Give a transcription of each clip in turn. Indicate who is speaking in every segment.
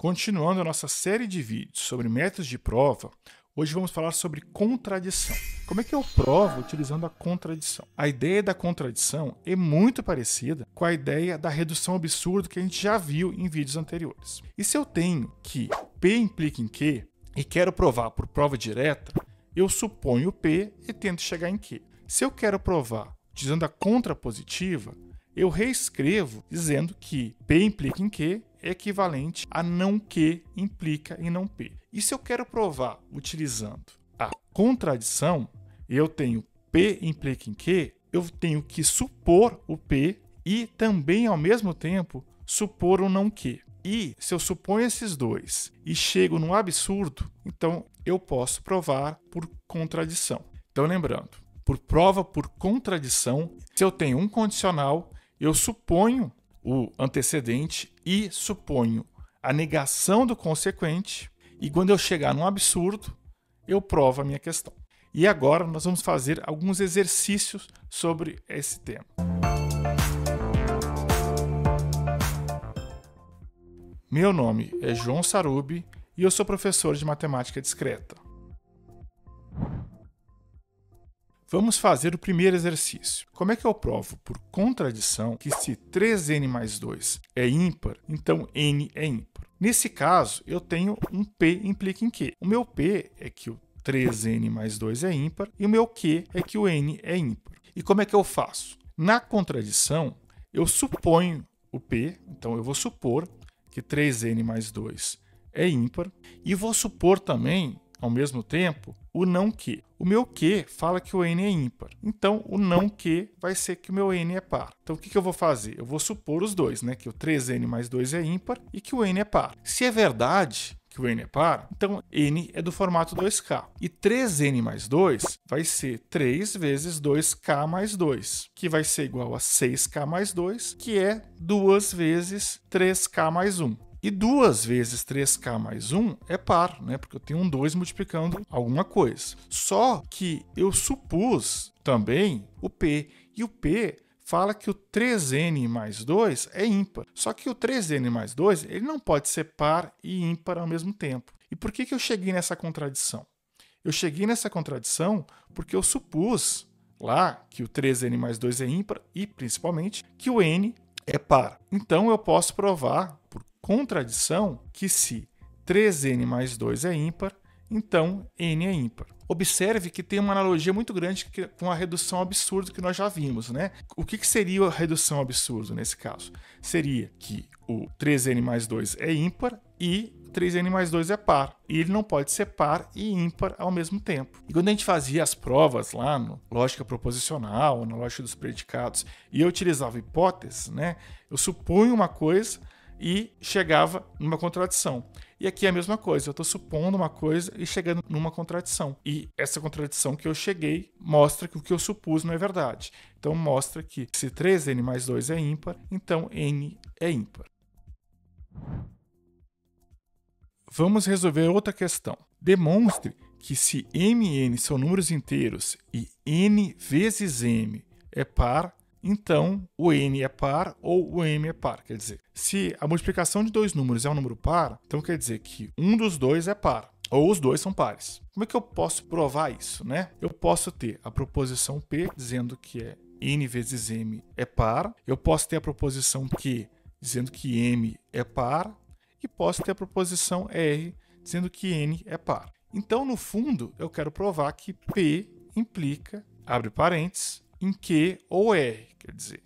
Speaker 1: Continuando a nossa série de vídeos sobre métodos de prova, hoje vamos falar sobre contradição. Como é que eu provo utilizando a contradição? A ideia da contradição é muito parecida com a ideia da redução absurda que a gente já viu em vídeos anteriores. E se eu tenho que P implica em Q e quero provar por prova direta, eu suponho P e tento chegar em Q. Se eu quero provar utilizando a contrapositiva, eu reescrevo dizendo que P implica em Q equivalente a não que implica em não P. E se eu quero provar utilizando a contradição, eu tenho P implica em que, eu tenho que supor o P e também, ao mesmo tempo, supor o não que. E se eu suponho esses dois e chego no absurdo, então eu posso provar por contradição. Então, lembrando, por prova por contradição, se eu tenho um condicional, eu suponho o antecedente e suponho a negação do consequente, e quando eu chegar num absurdo, eu provo a minha questão. E agora nós vamos fazer alguns exercícios sobre esse tema. Meu nome é João Sarubi e eu sou professor de matemática discreta. Vamos fazer o primeiro exercício. Como é que eu provo por contradição que se 3n mais 2 é ímpar, então n é ímpar? Nesse caso, eu tenho um p implica em q. O meu p é que o 3n mais 2 é ímpar e o meu q é que o n é ímpar. E como é que eu faço? Na contradição, eu suponho o p, então eu vou supor que 3n mais 2 é ímpar e vou supor também ao mesmo tempo o não que. O meu que fala que o n é ímpar. Então, o não que vai ser que o meu n é par. Então, o que, eu vou fazer? Eu vou supor os dois, né? Que o 3n mais 2 é ímpar e que o n é par. Se é verdade que o n é par, então n é do formato 2k. E 3n mais 2 vai ser 3 vezes 2k mais 2, que vai ser igual a 6k mais 2, que é 2 vezes 3k mais 1. E 2 vezes 3k mais 1 é par, né? Porque eu tenho um 2 multiplicando alguma coisa. Só que eu supus também o p. E o p fala que o 3n mais 2 é ímpar. Só que o 3n mais 2 ele não pode ser par e ímpar ao mesmo tempo. E por que, que eu cheguei nessa contradição? Eu cheguei nessa contradição porque eu supus lá que o 3n mais 2 é ímpar e, principalmente, que o n é par. Então eu posso provar contradição que se 3n mais 2 é ímpar, então n é ímpar. Observe que tem uma analogia muito grande com a redução absurda que nós já vimos, né? O que, seria a redução absurda nesse caso? Seria que o 3n mais 2 é ímpar e 3n mais 2 é par. E ele não pode ser par e ímpar ao mesmo tempo. E quando a gente fazia as provas lá no lógica proposicional, na lógica dos predicados, e eu utilizava hipóteses, né? Eu suponho uma coisa e chegava numa contradição. E aqui é a mesma coisa, eu estou supondo uma coisa e chegando numa contradição. E essa contradição que eu cheguei mostra que o que eu supus não é verdade. Então mostra que se 3n mais 2 é ímpar, então n é ímpar. Vamos resolver outra questão. Demonstre que se m e n são números inteiros e n vezes m é par, então o n é par ou o m é par. Quer dizer, se a multiplicação de dois números é um número par, então quer dizer que um dos dois é par ou os dois são pares. Como é que eu posso provar isso, né? Eu posso ter a proposição p dizendo que é n vezes m é par, eu posso ter a proposição q dizendo que m é par e posso ter a proposição r dizendo que n é par. Então, no fundo, eu quero provar que p implica, abre parênteses, em Q ou R. É. Quer dizer,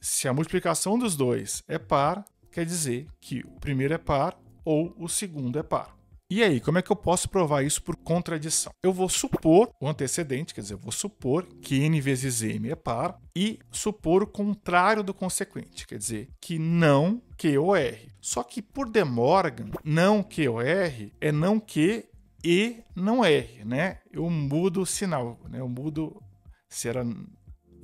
Speaker 1: se a multiplicação dos dois é par, quer dizer que o primeiro é par ou o segundo é par. E aí, como é que eu posso provar isso por contradição? Eu vou supor o antecedente, quer dizer, eu vou supor que n vezes m é par e supor o contrário do consequente, quer dizer, que não q ou r. Só que por De Morgan, não q ou r é não q e não r, né? Eu mudo o sinal, né? Eu mudo se era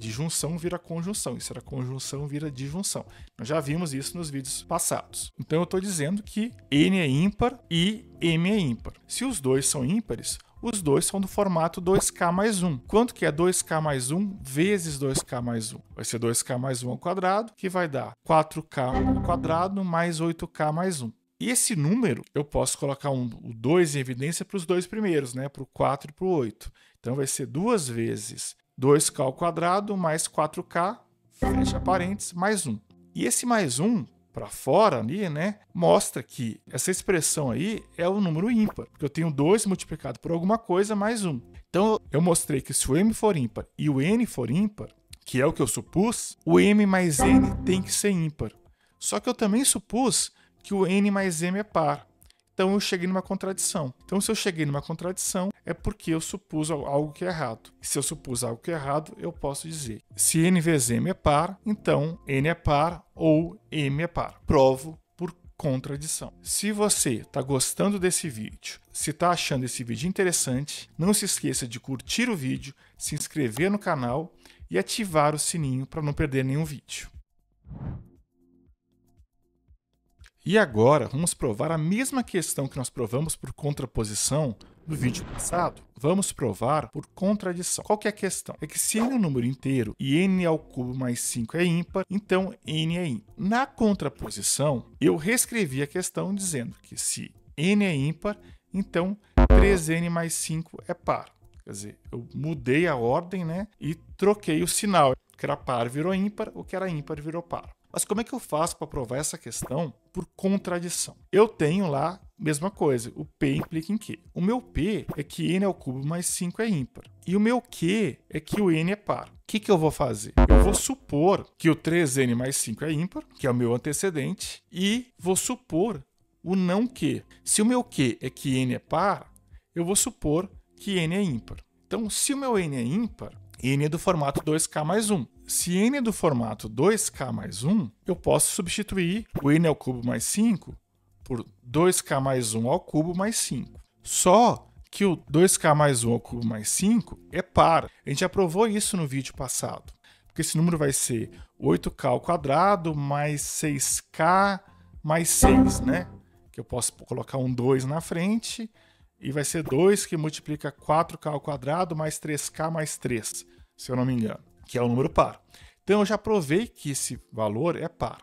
Speaker 1: Disjunção vira conjunção, isso era conjunção vira disjunção. Nós já vimos isso nos vídeos passados. Então eu estou dizendo que n é ímpar e m é ímpar. Se os dois são ímpares, os dois são do formato 2K mais 1. Quanto que é 2K mais 1 vezes 2K mais 1? Vai ser 2K mais 1 ao quadrado, que vai dar 4K ao quadrado mais 8K mais 1. E esse número, eu posso colocar um, o 2 em evidência para os dois primeiros, né? para o 4 e para o 8. Então vai ser duas vezes 2k ao quadrado mais 4k, fecha parênteses, mais 1. E esse mais 1 para fora ali, né, mostra que essa expressão aí é um número ímpar, porque eu tenho 2 multiplicado por alguma coisa mais 1. Então eu mostrei que se o m for ímpar e o n for ímpar, que é o que eu supus, o m mais n tem que ser ímpar. Só que eu também supus que o n mais m é par. Então eu cheguei numa contradição. Então, se eu cheguei numa contradição, é porque eu supus algo que é errado. se eu supus algo que é errado, eu posso dizer: se n vezes m é par, então n é par ou m é par. Provo por contradição. Se você está gostando desse vídeo, se está achando esse vídeo interessante, não se esqueça de curtir o vídeo, se inscrever no canal e ativar o sininho para não perder nenhum vídeo. E agora vamos provar a mesma questão que nós provamos por contraposição no vídeo passado. Vamos provar por contradição. Qual é a questão? É que se n é um número inteiro e n ao cubo mais 5 é ímpar, então n é ímpar. Na contraposição, eu reescrevi a questão dizendo que se n é ímpar, então 3n mais 5 é par. Quer dizer, eu mudei a ordem né, e troquei o sinal. O que era par virou ímpar, o que era ímpar virou par. Mas como é que eu faço para provar essa questão por contradição? Eu tenho lá mesma coisa, o P implica em Q. O meu P é que n ao cubo mais 5 é ímpar. E o meu Q é que o n é par. O que, que eu vou fazer? Eu vou supor que o 3n mais 5 é ímpar, que é o meu antecedente, e vou supor o não Q. Se o meu Q é que n é par, eu vou supor que n é ímpar. Então, se o meu n é ímpar, n é do formato 2k mais 1 se n é do formato 2k mais 1, eu posso substituir o n ao cubo mais 5 por 2k mais 1 ao cubo mais 5. Só que o 2k mais 1 ao cubo mais 5 é par. A gente já provou isso no vídeo passado. Porque esse número vai ser 8k ao quadrado mais 6k mais 6, né? Que eu posso colocar um 2 na frente e vai ser 2 que multiplica 4k ao quadrado mais 3k mais 3, se eu não me engano que é o um número par. Então eu já provei que esse valor é par.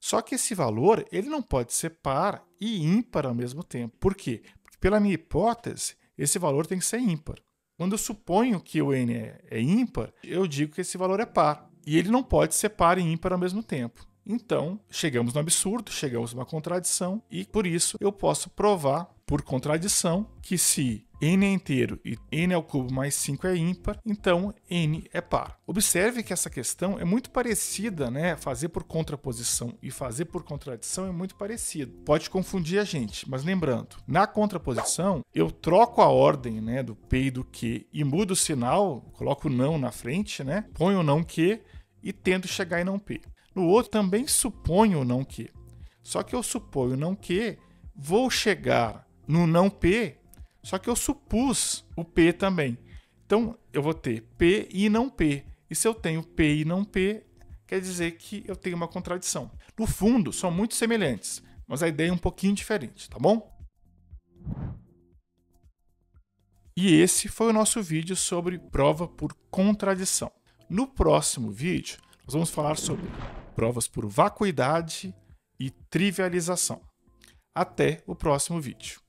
Speaker 1: Só que esse valor ele não pode ser par e ímpar ao mesmo tempo. Por quê? Porque pela minha hipótese, esse valor tem que ser ímpar. Quando eu suponho que o n é, é ímpar, eu digo que esse valor é par. E ele não pode ser par e ímpar ao mesmo tempo. Então, chegamos no absurdo, chegamos a uma contradição, e por isso eu posso provar, por contradição, que se n é inteiro e n ao cubo mais 5 é ímpar, então n é par. Observe que essa questão é muito parecida, né? Fazer por contraposição e fazer por contradição é muito parecido. Pode confundir a gente, mas lembrando, na contraposição eu troco a ordem, né, do p e do q e mudo o sinal, coloco não na frente, né? Ponho não q e tento chegar em não p. No outro também suponho não q. Só que eu suponho não q, vou chegar no não p só que eu supus o P também. Então eu vou ter P e não P. E se eu tenho P e não P, quer dizer que eu tenho uma contradição. No fundo, são muito semelhantes, mas a ideia é um pouquinho diferente, tá bom? E esse foi o nosso vídeo sobre prova por contradição. No próximo vídeo, nós vamos falar sobre provas por vacuidade e trivialização. Até o próximo vídeo.